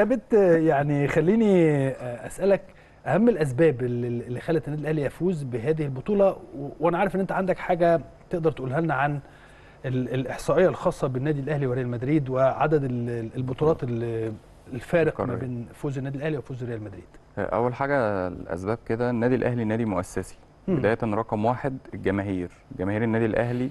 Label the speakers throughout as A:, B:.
A: ثابت يعني خليني اسالك اهم الاسباب اللي خلت النادي الاهلي يفوز بهذه البطوله وانا عارف ان انت عندك حاجه تقدر تقولها لنا عن الاحصائيه الخاصه بالنادي الاهلي وريال مدريد وعدد البطولات الفارق ما بين فوز النادي الاهلي وفوز ريال مدريد اول حاجه الاسباب كده النادي الاهلي نادي مؤسسي بدايه رقم واحد الجماهير جماهير النادي الاهلي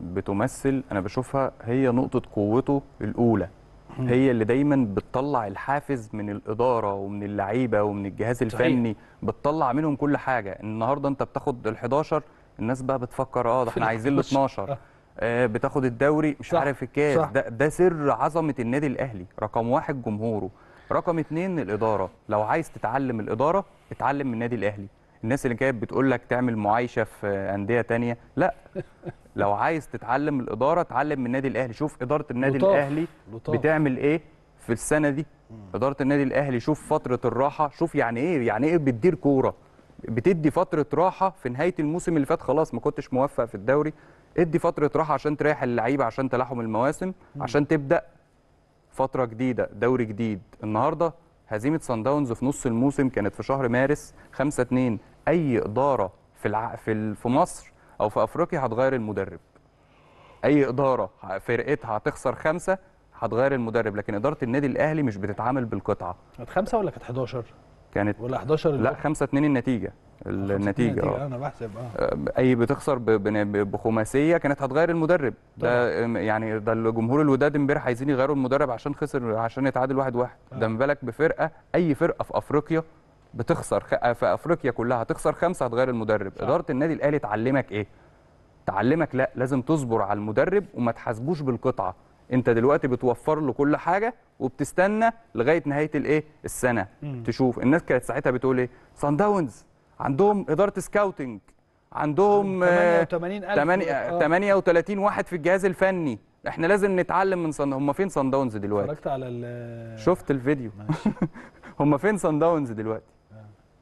A: بتمثل انا بشوفها هي نقطه قوته الاولى هي اللي دايما بتطلع الحافز من الاداره ومن اللعيبه ومن الجهاز الفني بتطلع منهم كل حاجه النهارده انت بتاخد ال11 الناس بقى بتفكر اه ده احنا عايزين ال 12 آه. آه بتاخد الدوري مش صح عارف الكاس ده ده سر عظمه النادي الاهلي رقم واحد جمهوره رقم اثنين الاداره لو عايز تتعلم الاداره اتعلم من النادي الاهلي الناس اللي كانت بتقول لك تعمل معايشه في انديه تانية لا لو عايز تتعلم الاداره اتعلم من النادي الاهلي شوف اداره النادي لطاف. الاهلي لطاف. بتعمل ايه في السنه دي اداره النادي الاهلي شوف فتره الراحه شوف يعني ايه يعني ايه بتدير كوره بتدي فتره راحه في نهايه الموسم اللي فات خلاص ما كنتش موفق في الدوري ادي فتره راحه عشان تريح اللعيبه عشان تلاحم المواسم عشان تبدا فتره جديده دوري جديد النهارده هزيمه سان داونز في نص الموسم كانت في شهر مارس 5 2 اي اداره في الع... في في مصر او في افريقيا هتغير المدرب اي اداره فرقتها هتخسر خمسه هتغير المدرب لكن اداره النادي الاهلي مش بتتعامل بالقطعه كانت خمسه ولا كانت 11 كانت ولا 11 لا 5 2 النتيجه النتيجه اه انا بحسب اه, آه، اي بتخسر بخماسيه كانت هتغير المدرب ده يعني ده الجمهور الوداد امبارح عايزين يغيروا المدرب عشان خسر عشان يتعادل 1-1 واحد واحد. آه. ده بالك بفرقه اي فرقه في افريقيا بتخسر آه، في افريقيا كلها هتخسر خمسه هتغير المدرب صح. اداره النادي الاهلي تعلمك ايه تعلمك لا لازم تصبر على المدرب وما تحاسبوش بالقطعه انت دلوقتي بتوفر له كل حاجه وبتستنى لغايه نهايه الايه السنه مم. تشوف الناس كانت ساعتها بتقول ايه سان داونز عندهم اداره سكاوتنج عندهم 38 آه. واحد في الجهاز الفني احنا لازم نتعلم من صن هم فين سان داونز دلوقتي اتفرجت على شفت الفيديو هم فين سان داونز دلوقتي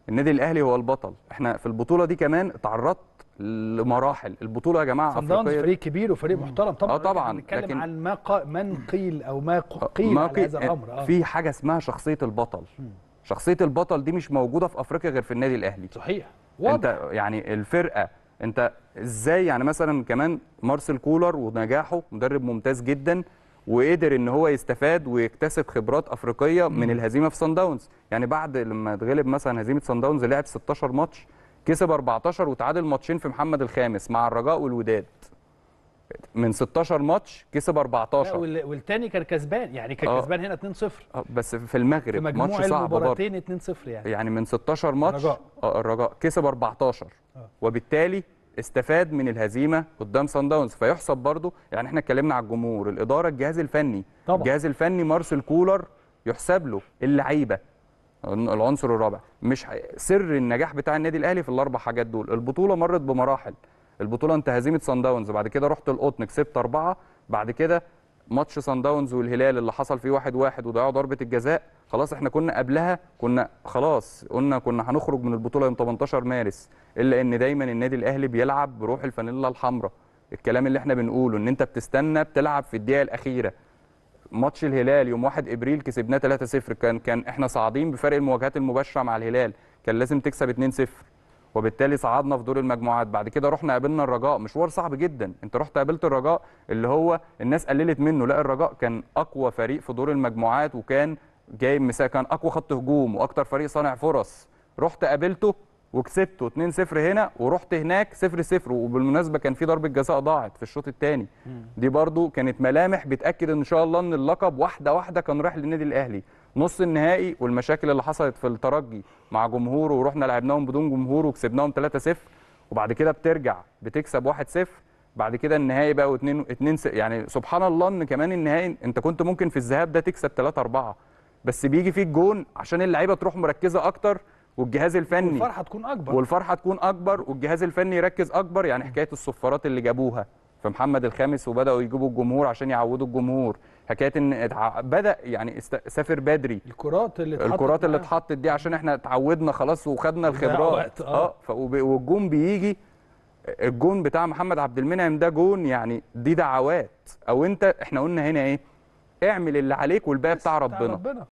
A: النادي الاهلي هو البطل احنا في البطوله دي كمان تعرضت لمراحل البطوله يا جماعه افريقيه فريق كبير وفريق محترم طبعا اه طبعا بنتكلم عن ما ق... من قيل او ما آه، قيل ما قيل هذا آه، الامر آه. في حاجه اسمها شخصيه البطل مم. شخصيه البطل دي مش موجوده في افريقيا غير في النادي الاهلي صحيح واضح. انت يعني الفرقه انت ازاي يعني مثلا كمان مارسيل كولر ونجاحه مدرب ممتاز جدا وقدر ان هو يستفاد ويكتسب خبرات افريقيه من الهزيمه في سان داونز يعني بعد لما اتغلب مثلا هزيمه سان داونز لعب 16 ماتش كسب 14 وتعادل ماتشين في محمد الخامس مع الرجاء والوداد من 16 ماتش كسب 14 والتاني كان كسبان يعني كان آه. كسبان هنا 2-0 اه بس في المغرب في ماتش صعب برضه 2-0 يعني يعني من 16 ماتش الرجاء آه الرجاء كسب 14 أوه. وبالتالي استفاد من الهزيمه قدام سان داونز فيحسب برضه يعني احنا اتكلمنا على الجمهور الاداره الجهاز الفني طبعا. الجهاز الفني مارسيل كولر يحسب له اللعيبه العنصر الرابع مش سر النجاح بتاع النادي الاهلي في الاربع حاجات دول البطوله مرت بمراحل البطوله انت هزيمه سان داونز بعد كده رحت القطن كسبت اربعه بعد كده ماتش سان داونز والهلال اللي حصل فيه 1-1 واحد واحد وضيعوا ضربه الجزاء خلاص احنا كنا قبلها كنا خلاص قلنا كنا هنخرج من البطوله يوم 18 مارس الا ان دايما النادي الاهلي بيلعب بروح الفانيلا الحمراء الكلام اللي احنا بنقوله ان انت بتستنى بتلعب في الدقيقه الاخيره ماتش الهلال يوم 1 ابريل كسبناه 3-0 كان كان احنا صاعدين بفرق المواجهات المباشره مع الهلال كان لازم تكسب 2-0 وبالتالي صعدنا في دور المجموعات بعد كده رحنا قابلنا الرجاء مشوار صعب جدا انت رحت قابلت الرجاء اللي هو الناس قللت منه لا الرجاء كان اقوى فريق في دور المجموعات وكان جاي مساء كان اقوى خط هجوم واكتر فريق صانع فرص رحت قابلته وكسبته 2-0 هنا ورحت هناك 0-0 وبالمناسبه كان في ضربه جزاء ضاعت في الشوط الثاني دي برضو كانت ملامح بتاكد ان شاء الله ان اللقب واحده واحده كان رايح للنادي الاهلي نص النهائي والمشاكل اللي حصلت في الترجي مع جمهوره ورحنا لعبناهم بدون جمهور وكسبناهم 3-0 وبعد كده بترجع بتكسب 1-0 بعد كده النهائي بقى 2 2 يعني سبحان الله ان كمان النهائي انت كنت ممكن في الذهاب ده تكسب 3 4 بس بيجي فيه الجون عشان اللعيبه تروح مركزه اكتر والجهاز الفني والفرحه تكون اكبر والفرحه تكون اكبر والجهاز الفني يركز اكبر يعني حكايه الصفارات اللي جابوها في محمد الخامس وبداوا يجيبوا الجمهور عشان يعودوا الجمهور حكايه ان بدا يعني سافر بدري الكرات اللي اتحطت الكرات اللي اتحطت دي عشان احنا اتعودنا خلاص وخدنا الخبرات اه, آه، والجون بيجي الجون بتاع محمد عبد المنعم ده جون يعني دي دعوات او انت احنا قلنا هنا ايه اعمل اللي عليك والباقي بتاع ربنا.